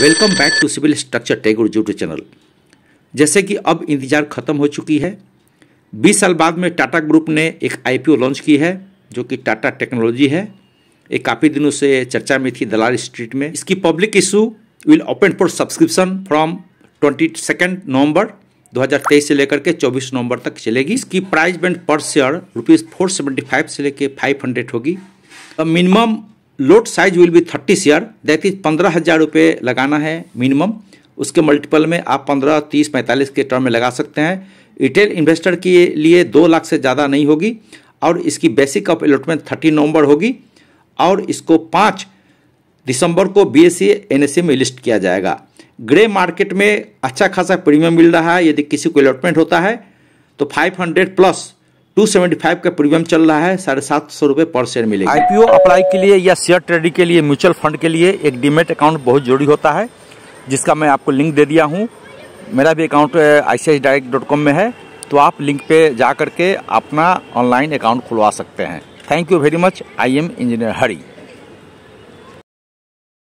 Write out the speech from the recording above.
welcome back to civil structure tech YouTube channel जैसे कि अब इंतजार खत्म हो चुकी है 20 साल बाद में टाटा ग्रुप ने एक आईपीओ लॉन्च की है जो कि टाटा टेक्नोलॉजी है ये काफ़ी दिनों से चर्चा में थी दलाल स्ट्रीट में इसकी public issue will open for subscription from twenty second नवम्बर 2023 से लेकर के 24 नवंबर तक चलेगी इसकी प्राइस बैंड पर शेयर रुपीज़ फोर से लेकर 500 होगी minimum lot size will be thirty share that is पंद्रह हज़ार रुपये लगाना है मिनिमम उसके मल्टीपल में आप पंद्रह तीस पैंतालीस के टर्म में लगा सकते हैं रिटेल इन्वेस्टर के लिए दो लाख से ज़्यादा नहीं होगी और इसकी बेसिक ऑफ अलॉटमेंट थर्टी नवंबर होगी और इसको पाँच दिसंबर को बी एस सी में लिस्ट किया जाएगा ग्रे मार्केट में अच्छा खासा प्रीमियम मिल रहा है यदि किसी को अलॉटमेंट होता है तो 500 प्लस 275 का प्रीमियम चल रहा है साढ़े सात सौ रुपये पर शेयर मिलेगा आईपीओ अप्लाई के लिए या शेयर ट्रेडिंग के लिए म्यूचुअल फंड के लिए एक डीमेट अकाउंट बहुत जरूरी होता है जिसका मैं आपको लिंक दे दिया हूँ मेरा भी account I direct dot com में है तो आप लिंक पे जा करके अपना ऑनलाइन अकाउंट खुलवा सकते हैं thank you very much I am engineer Hari